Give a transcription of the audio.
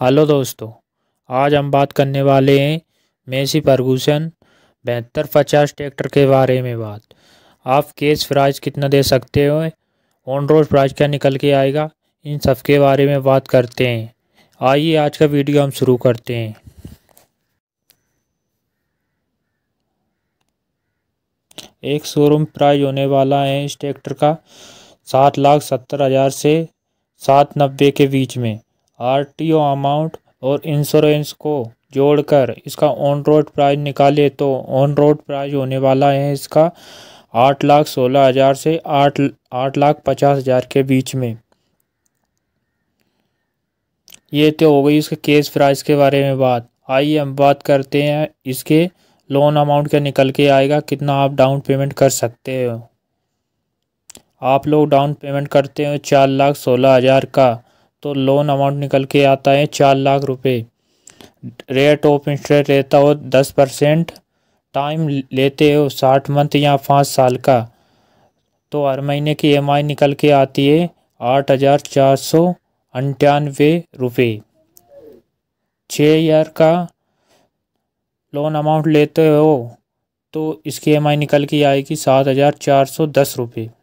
hello दोस्तों आज हम बात करने वाले हैं मेसी फर्गूसन बेहतर पचास ट्रैक्टर के बारे में बात आप केस प्राइज कितना दे सकते हो ऑन रोड प्राइज क्या निकल के आएगा इन सब के बारे में बात करते हैं आइए आज का वीडियो हम शुरू करते हैं एक शोरूम प्राइज होने वाला है इस ट्रैक्टर का सात लाख सत्तर हज़ार से सात नब्बे के बीच में ओ अमाउंट और इंश्योरेंस को जोड़कर इसका ऑन रोड प्राइस निकाले तो ऑन रोड प्राइस होने वाला है इसका आठ लाख सोलह हज़ार से आठ आठ लाख पचास हज़ार के बीच में ये तो हो गई इसके केस प्राइस के बारे में बात आइए हम बात करते हैं इसके लोन अमाउंट क्या निकल के आएगा कितना आप डाउन पेमेंट कर सकते हो आप लोग डाउन पेमेंट करते हो चार लाख सोलह हज़ार का तो लोन अमाउंट निकल के आता है चार लाख रुपए रेट ऑफ इंटरेस्ट रहता हो दस परसेंट टाइम लेते हो साठ मंथ या पाँच साल का तो हर महीने की एम निकल के आती है आठ हज़ार चार सौ अंठानवे रुपये छः ईयर का लोन अमाउंट लेते हो तो इसकी एम निकल के आएगी सात हज़ार चार सौ दस रुपये